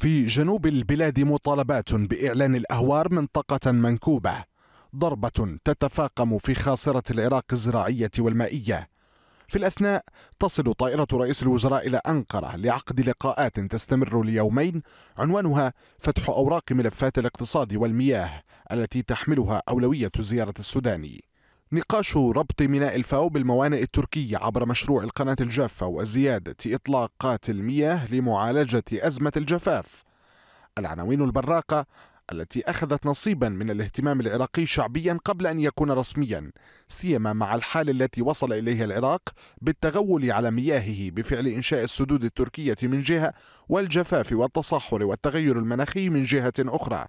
في جنوب البلاد مطالبات بإعلان الأهوار منطقة منكوبة ضربة تتفاقم في خاصرة العراق الزراعية والمائية في الأثناء تصل طائرة رئيس الوزراء إلى أنقرة لعقد لقاءات تستمر ليومين عنوانها فتح أوراق ملفات الاقتصاد والمياه التي تحملها أولوية زيارة السوداني نقاش ربط ميناء الفاو بالموانئ التركية عبر مشروع القناة الجافة وزيادة إطلاقات المياه لمعالجة أزمة الجفاف العناوين البراقة التي أخذت نصيبا من الاهتمام العراقي شعبيا قبل أن يكون رسميا سيما مع الحال التي وصل إليها العراق بالتغول على مياهه بفعل إنشاء السدود التركية من جهة والجفاف والتصحر والتغير المناخي من جهة أخرى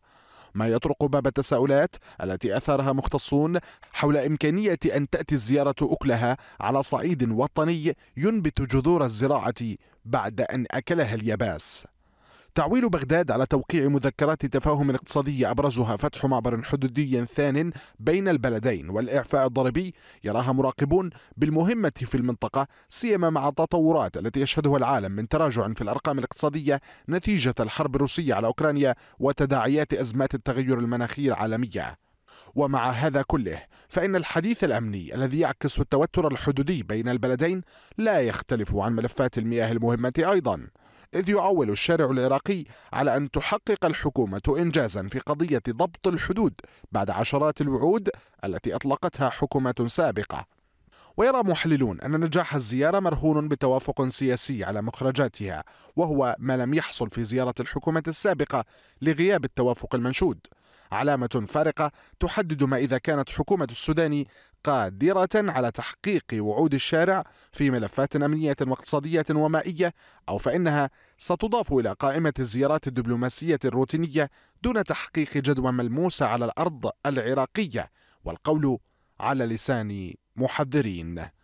ما يطرق باب التساؤلات التي أثارها مختصون حول إمكانية أن تأتي الزيارة أكلها على صعيد وطني ينبت جذور الزراعة بعد أن أكلها اليباس تعويل بغداد على توقيع مذكرات تفاهم اقتصادية أبرزها فتح معبر حدودي ثان بين البلدين والإعفاء الضريبي يراها مراقبون بالمهمة في المنطقة سيما مع التطورات التي يشهدها العالم من تراجع في الأرقام الاقتصادية نتيجة الحرب الروسية على أوكرانيا وتداعيات أزمات التغير المناخي العالمية ومع هذا كله فإن الحديث الأمني الذي يعكس التوتر الحدودي بين البلدين لا يختلف عن ملفات المياه المهمة أيضاً إذ يعول الشارع العراقي على أن تحقق الحكومة إنجازا في قضية ضبط الحدود بعد عشرات الوعود التي أطلقتها حكومات سابقة ويرى محللون أن نجاح الزيارة مرهون بتوافق سياسي على مخرجاتها وهو ما لم يحصل في زيارة الحكومة السابقة لغياب التوافق المنشود علامة فارقة تحدد ما إذا كانت حكومة السودان قادرة على تحقيق وعود الشارع في ملفات أمنية واقتصادية ومائية أو فإنها ستضاف إلى قائمة الزيارات الدبلوماسية الروتينية دون تحقيق جدوى ملموسة على الأرض العراقية والقول على لسان محذرين